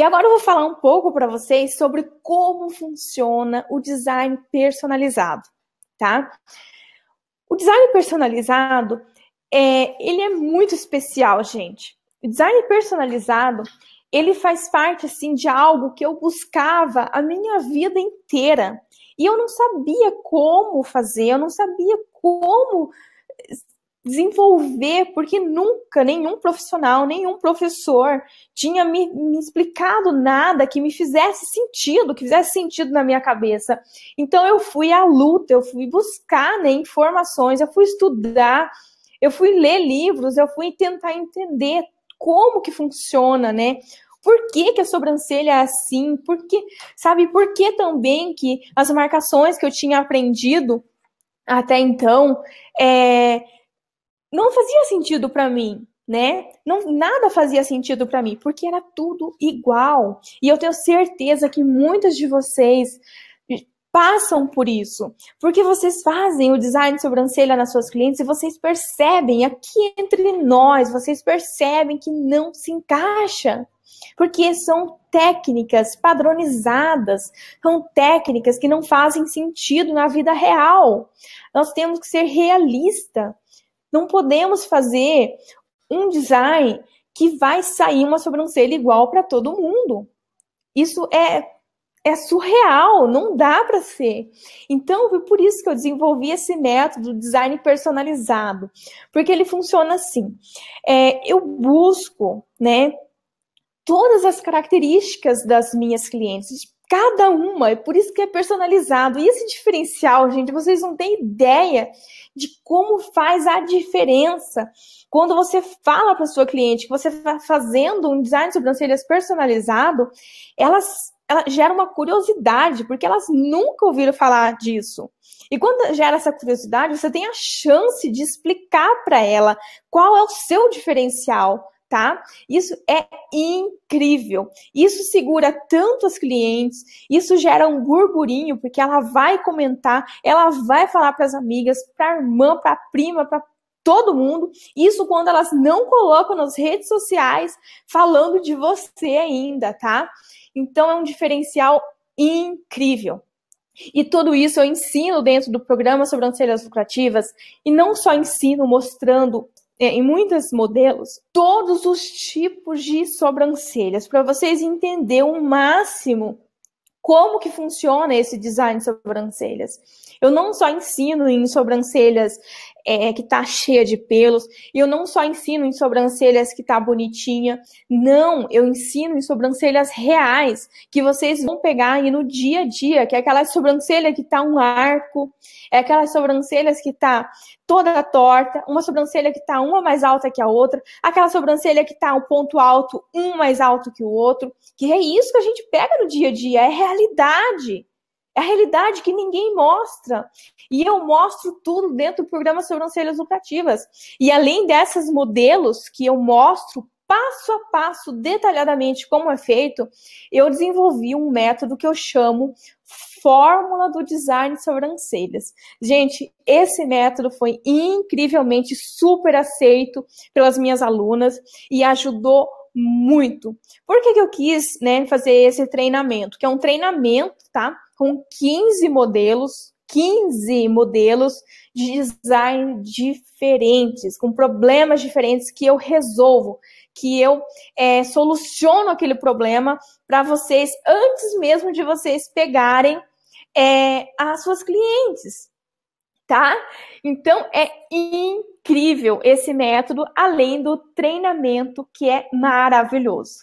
E agora eu vou falar um pouco para vocês sobre como funciona o design personalizado, tá? O design personalizado é, ele é muito especial, gente. O design personalizado ele faz parte assim de algo que eu buscava a minha vida inteira e eu não sabia como fazer, eu não sabia como desenvolver, porque nunca nenhum profissional, nenhum professor tinha me, me, explicado nada que me fizesse sentido, que fizesse sentido na minha cabeça. Então eu fui à luta, eu fui buscar né, informações, eu fui estudar, eu fui ler livros, eu fui tentar entender como que funciona, né? Por que, que a sobrancelha é assim? Por que, sabe, por que também que as marcações que eu tinha aprendido até então é, não fazia sentido para mim, né? Não, nada fazia sentido para mim, porque era tudo igual. E eu tenho certeza que muitas de vocês passam por isso, porque vocês fazem o design de sobrancelha nas suas clientes e vocês percebem aqui entre nós, vocês percebem que não se encaixa. Porque são técnicas padronizadas, são técnicas que não fazem sentido na vida real. Nós temos que ser realistas. Não podemos fazer um design que vai sair uma sobrancelha igual para todo mundo. Isso é é surreal, não dá para ser. Então, foi por isso que eu desenvolvi esse método design personalizado, porque ele funciona assim. É, eu busco, né, todas as características das minhas clientes, cada uma, é por isso que é personalizado. E esse diferencial, gente, vocês não têm ideia de como faz a diferença quando você fala para sua cliente que você está fazendo um design de sobrancelhas personalizado, elas ela gera uma curiosidade, porque elas nunca ouviram falar disso. E quando gera essa curiosidade, você tem a chance de explicar para ela qual é o seu diferencial, tá? Isso é incrível. Isso segura tanto as clientes, isso gera um burburinho, porque ela vai comentar, ela vai falar para as amigas, para a irmã, para a prima, para todo mundo. Isso quando elas não colocam nas redes sociais falando de você ainda, tá? Então é um diferencial incrível. E tudo isso eu ensino dentro do programa sobre lucrativas e não só ensino mostrando é, em muitos modelos, todos os tipos de sobrancelhas, para vocês entenderem o máximo como que funciona esse design de sobrancelhas. Eu não só ensino em sobrancelhas é, é, que tá cheia de pelos. E eu não só ensino em sobrancelhas que tá bonitinha, não, eu ensino em sobrancelhas reais, que vocês vão pegar aí no dia a dia, que é aquela sobrancelha que tá um arco, é aquelas sobrancelhas que tá toda torta, uma sobrancelha que tá uma mais alta que a outra, aquela sobrancelha que tá um ponto alto, um mais alto que o outro, que é isso que a gente pega no dia a dia, é realidade a realidade que ninguém mostra. E eu mostro tudo dentro do programa Sobrancelhas Lucrativas. E além desses modelos que eu mostro passo a passo, detalhadamente, como é feito, eu desenvolvi um método que eu chamo Fórmula do Design Sobrancelhas. Gente, esse método foi incrivelmente super aceito pelas minhas alunas e ajudou muito. Por que, que eu quis né, fazer esse treinamento? Que é um treinamento, tá? Com 15 modelos, 15 modelos de design diferentes, com problemas diferentes que eu resolvo, que eu é, soluciono aquele problema para vocês antes mesmo de vocês pegarem é, as suas clientes tá? Então é incrível esse método, além do treinamento que é maravilhoso.